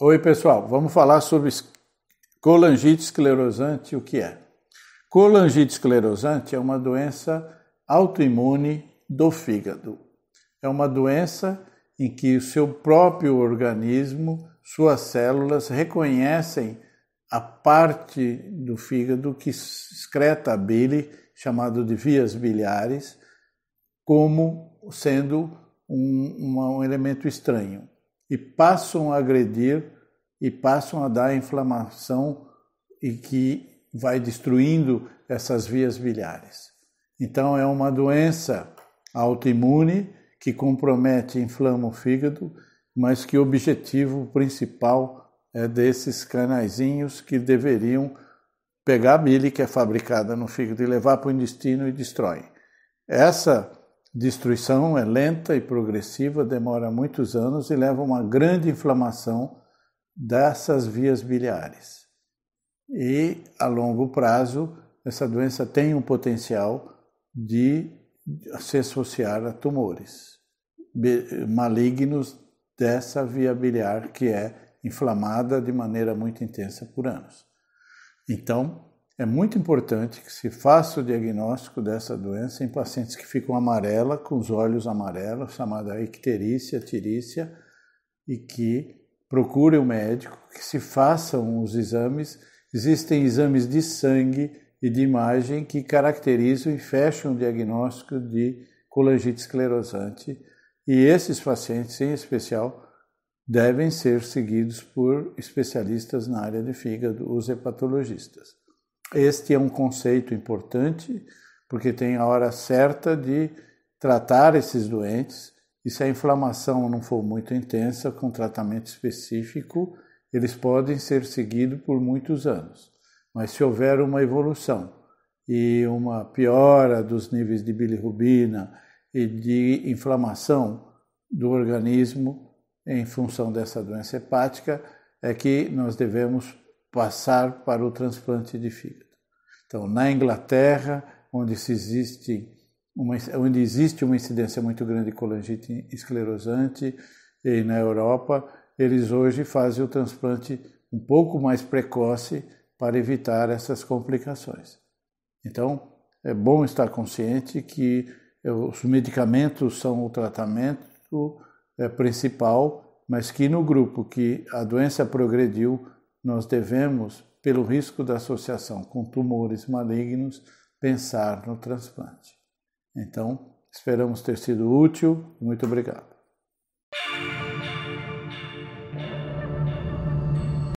Oi, pessoal, vamos falar sobre colangite esclerosante, o que é? Colangite esclerosante é uma doença autoimune do fígado. É uma doença em que o seu próprio organismo, suas células reconhecem a parte do fígado que excreta a bile, chamado de vias biliares, como sendo um, um elemento estranho e passam a agredir e passam a dar inflamação e que vai destruindo essas vias biliares. Então é uma doença autoimune que compromete e inflama o fígado, mas que o objetivo principal é desses canaizinhos que deveriam pegar a bile que é fabricada no fígado e levar para o intestino e destrói. Essa destruição é lenta e progressiva, demora muitos anos e leva a uma grande inflamação dessas vias biliares. E a longo prazo, essa doença tem um potencial de se associar a tumores malignos dessa via biliar que é inflamada de maneira muito intensa por anos. Então, é muito importante que se faça o diagnóstico dessa doença em pacientes que ficam amarela, com os olhos amarelos, chamada icterícia, tirícia, e que procurem o médico, que se façam os exames. Existem exames de sangue e de imagem que caracterizam e fecham o diagnóstico de colangite esclerosante, e esses pacientes, em especial, devem ser seguidos por especialistas na área de fígado, os hepatologistas. Este é um conceito importante, porque tem a hora certa de tratar esses doentes, e se a inflamação não for muito intensa, com tratamento específico, eles podem ser seguidos por muitos anos. Mas se houver uma evolução e uma piora dos níveis de bilirrubina e de inflamação do organismo em função dessa doença hepática, é que nós devemos passar para o transplante de fígado. Então, na Inglaterra, onde existe uma, onde existe uma incidência muito grande de colangite esclerosante, e na Europa, eles hoje fazem o transplante um pouco mais precoce para evitar essas complicações. Então, é bom estar consciente que é, os medicamentos são o tratamento é, principal, mas que no grupo que a doença progrediu nós devemos, pelo risco da associação com tumores malignos, pensar no transplante. Então, esperamos ter sido útil. Muito obrigado.